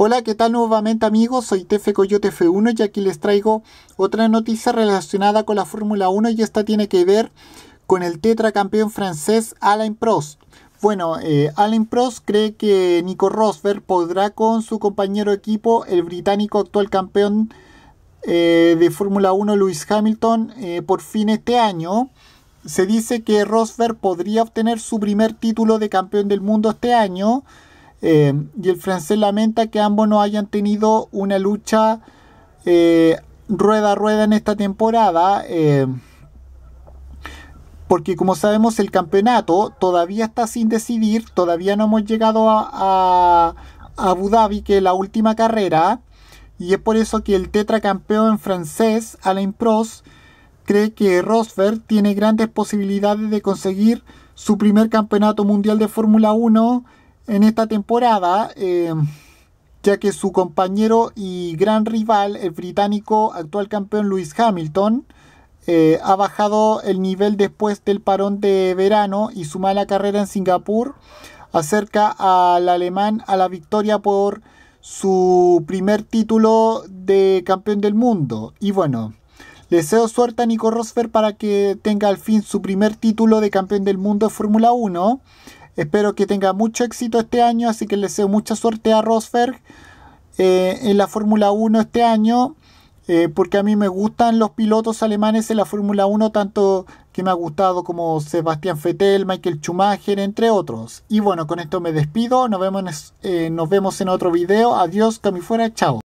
Hola, ¿qué tal nuevamente amigos? Soy Tefe Coyote F1 y aquí les traigo otra noticia relacionada con la Fórmula 1 y esta tiene que ver con el tetracampeón francés Alain Prost. Bueno, eh, Alain Prost cree que Nico Rosberg podrá con su compañero equipo, el británico actual campeón eh, de Fórmula 1 Lewis Hamilton, eh, por fin este año. Se dice que Rosberg podría obtener su primer título de campeón del mundo este año. Eh, y el francés lamenta que ambos no hayan tenido una lucha eh, rueda a rueda en esta temporada. Eh, porque como sabemos el campeonato todavía está sin decidir, todavía no hemos llegado a, Abu Dhabi, que es la última carrera, y es por eso que el tetracampeón francés, Alain Prost, cree que Rosberg tiene grandes posibilidades de conseguir su primer campeonato mundial de Fórmula 1 en esta temporada, eh, ya que su compañero y gran rival, el británico actual campeón Lewis Hamilton, eh, ha bajado el nivel después del parón de verano y su mala carrera en Singapur acerca al alemán a la victoria por su primer título de campeón del mundo. Y bueno, deseo suerte a Nico Rosberg para que tenga al fin su primer título de campeón del mundo de Fórmula 1 Espero que tenga mucho éxito este año, así que le deseo mucha suerte a Rosberg eh, en la Fórmula 1 este año, eh, porque a mí me gustan los pilotos alemanes en la Fórmula 1, tanto que me ha gustado como Sebastián Fettel, Michael Schumacher, entre otros. Y bueno, con esto me despido, nos vemos, eh, nos vemos en otro video, adiós, cami fuera, chao.